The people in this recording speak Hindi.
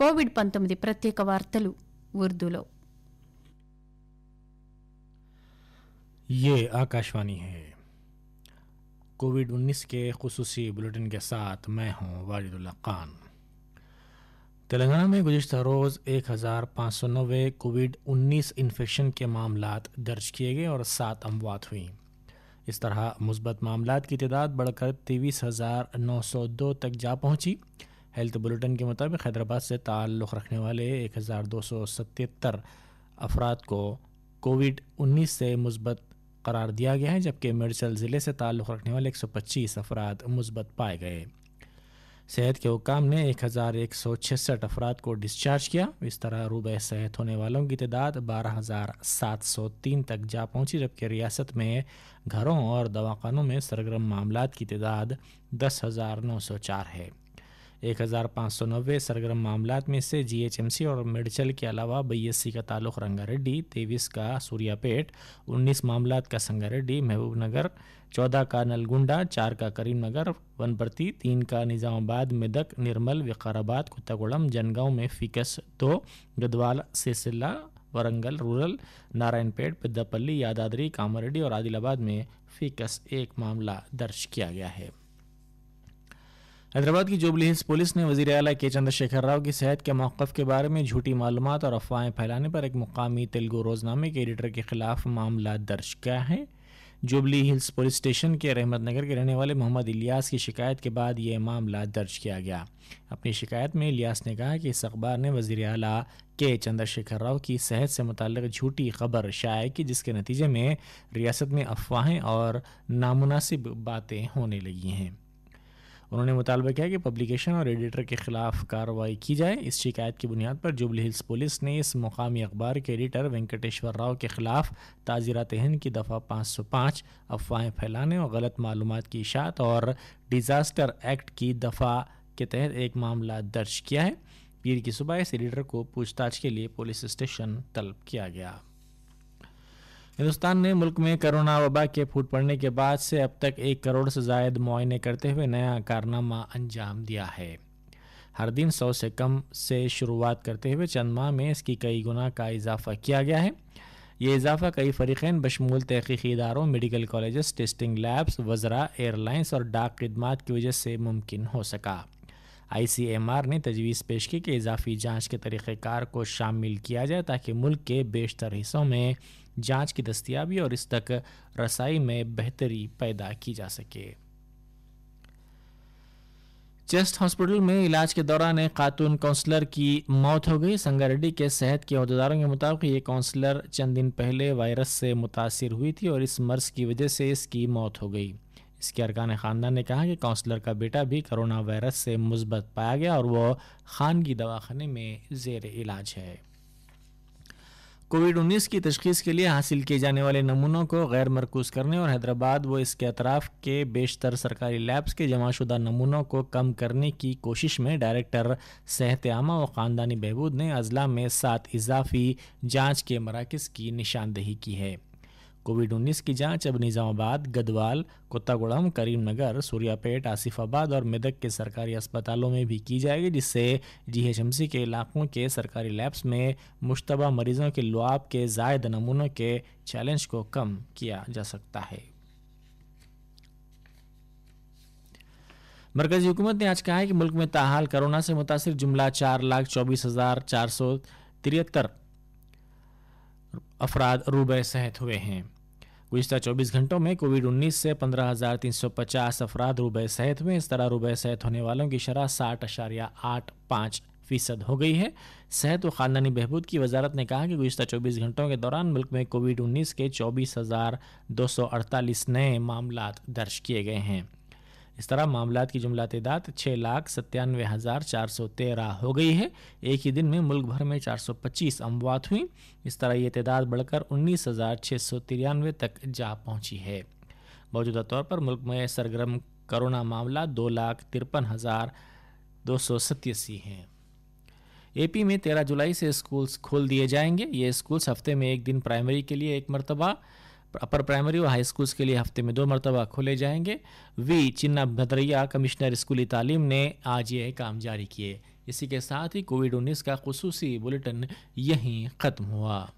కోవిడ్ పంతొమ్మిది ప్రత్యేక వార్తలు ఉర్దూలో ये आकाशवाणी है कोविड 19 के खसूसी बुलेटिन के साथ मैं हूं वालिदुल्ला खान तेलंगाना में गुजशत रोज़ एक हज़ार पाँच सौ नबे कोविड उन्नीस इन्फेक्शन के मामला दर्ज किए गए और सात अमवात हुई इस तरह मुस्बत मामला की तादाद बढ़कर तेईस हज़ार नौ सौ दो तक जा पहुंची हेल्थ बुलेटिन के मुताबिक हैदराबाद से ताल्लुक़ रखने वाले एक हज़ार दो सौ सतहत्तर अफराद को कोविड उन्नीस से मुस्बत करार दिया गया है जबकि मिर्चल ज़िले से ताल्लुक़ रखने वाले एक सौ पच्चीस अफराद मुस्बत पाए गए सेहत के हुकाम ने एक हज़ार एक सौ छियासठ अफराद को डिस्चार्ज किया इस तरह रूबे सेहत होने वालों की तदाद बारह हज़ार सात सौ तीन तक जा पहुँची जबकि रियासत में घरों और दवाखानों में सरगर्म मामलों की तदाद दस हज़ार नौ सौ चार है एक हज़ार पाँच सौ नब्बे सरगर्म मामला में से जीएचएमसी और मेडचल के अलावा बीएससी का ताल्लुक रंगारेड्डी तेईस का सूर्यापेट उन्नीस मामला का संगारेड्डी महबूबनगर चौदह का नलगुंडा चार का करीमनगर वनपर्ती तीन का निज़ामाबाद मेदक निर्मल विकाराबाद कुत्तागुड़म जनगांव में फिकस दो तो, गदवाल सिलसिला वरंगल रूरल नारायणपेट पिद्दापल्ली यादादरी कामरेड्डी और आदिलाबाद में फिकस एक मामला दर्ज किया गया है हैदराबाद की जुबली हिल्स पुलिस ने वजीर अला के चंद्रशेखर राव की सेहत के मौक़ के बारे में झूठी मालूम और अफवाहें फैलाने पर एक मुकामी तेलुगु रोजनामे के एडिटर के खिलाफ मामला दर्ज किया है जुबली हिल्स पुलिस स्टेशन के रहमतनगर के रहने वाले मोहम्मद इलियास की शिकायत के बाद यह मामला दर्ज किया गया अपनी शिकायत में इलियास ने कहा कि इस अखबार ने वजीर अला के चंद्रशेखर राव की सेहत से मुतक़ झूठी खबर शाये की जिसके नतीजे में रियासत में अफवाहें और नामुनासिब बातें होने लगी हैं उन्होंने मुतालबा किया कि पब्लिकेशन और एडिटर के खिलाफ कार्रवाई की जाए इस शिकायत की बुनियाद पर जुबली हिल्स पुलिस ने इस मुकामी अखबार के एडिटर वेंकटेश्वर राव के खिलाफ ताजीरा तहन की दफ़ा पाँच सौ पाँच अफवाहें फैलाने और गलत मालूम की इशात और डिज़ास्टर एक्ट की दफ़ा के तहत एक मामला दर्ज किया है पीर की सुबह इस एडिटर को पूछताछ के लिए पुलिस स्टेशन तलब किया गया हिंदुस्तान ने मुल्क में करोना वबा के फूट पड़ने के बाद से अब तक एक करोड़ से जायद मुआयने करते हुए नया कारनामा अंजाम दिया है हर दिन सौ से कम से शुरुआत करते हुए चंद माह में इसकी कई गुना का इजाफा किया गया है ये इजाफा कई फरीकैन बशमूल तहकीकी इदारों मेडिकल कॉलेज टेस्टिंग लैब्स वजरा एयरलाइंस और डाक खदमात की वजह से मुमकिन हो सका आईसीएमआर ने तजवीज़ पेश की कि इजाफी जांच के तरीक़ार को शामिल किया जाए ताकि मुल्क के बेशतर हिस्सों में जांच की दस्तियाबी और इस तक रसाई में बेहतरी पैदा की जा सके चेस्ट हॉस्पिटल में इलाज के दौरान एक खातून काउंसलर की मौत हो गई संगारेड्डी के सेहत के अहदेदारों के मुताबिक ये काउंसलर चंद दिन पहले वायरस से मुतासर हुई थी और इस मर्ज की वजह से इसकी मौत हो गई इसके अरकान ख़ानदान ने कहा कि काउंसलर का बेटा भी करोना वायरस से मुस्बत पाया गया और वह खानगी दवाखाने में जेर इलाज है कोविड 19 की तशखीस के लिए हासिल किए जाने वाले नमूनों को गैर मरकूज करने और हैदराबाद व इसके अतराफ के बेशतर सरकारी लैब्स के जमाशुदा नमूनों को कम करने की कोशिश में डायरेक्टर सेहत आमा व ख़ानदानी बहबूद ने अजला में सात इजाफी जाँच के मराकज़ की निशानदेही की है कोविड 19 की जांच अब निजामाबाद गदवाल कोत्तागुड़म करीमनगर सूर्यापेट आसिफाबाद और मेदक के सरकारी अस्पतालों में भी की जाएगी जिससे जीएचएमसी के इलाकों के सरकारी लैब्स में मुशतबा मरीजों के लुआब के जायद नमूनों के चैलेंज को कम किया जा सकता है मरकजी हुकूमत ने आज कहा है कि मुल्क में ताहाल कोरोना से मुतासर जुमला चार लाख चौबीस हजार चार सौ तिहत्तर अफराद रूबे सेहत हुए हैं गुजत 24 घंटों में कोविड 19 से 15,350 अफराद रूबे सेहत हुए इस तरह रूबे सेहत होने वालों की शरह साठ अशारिया आठ पाँच फीसद हो गई है सेहत व ख़ानदानी बहबूद की वजारत ने कहा कि गुजत 24 घंटों के दौरान मुल्क में कोविड 19 के चौबीस नए मामला दर्ज किए गए हैं इस तरह मामला की जुमला तदाद छः लाख सत्तानवे हज़ार चार सौ तेरह हो गई है एक ही दिन में मुल्क भर में चार सौ पच्चीस अमवात हुई इस तरह ये तदाद बढ़कर उन्नीस हज़ार छः सौ तिरानवे तक जा पहुँची है मौजूदा तौर पर मुल्क में सरगर्म कोरोना मामला दो लाख तिरपन हज़ार दो सौ सत्तासी हैं एपी में तेरह जुलाई से स्कूल्स खोल दिए जाएंगे ये स्कूल्स हफ्ते में एक दिन प्राइमरी के लिए एक मरतबा अपर प्राइमरी और हाई स्कूल्स के लिए हफ्ते में दो मरतबा खोले जाएंगे वी चिन्ना भद्रैया कमिश्नर स्कूली तालीम ने आज ये काम जारी किए इसी के साथ ही कोविड उन्नीस का खसूसी बुलेटिन यहीं ख़त्म हुआ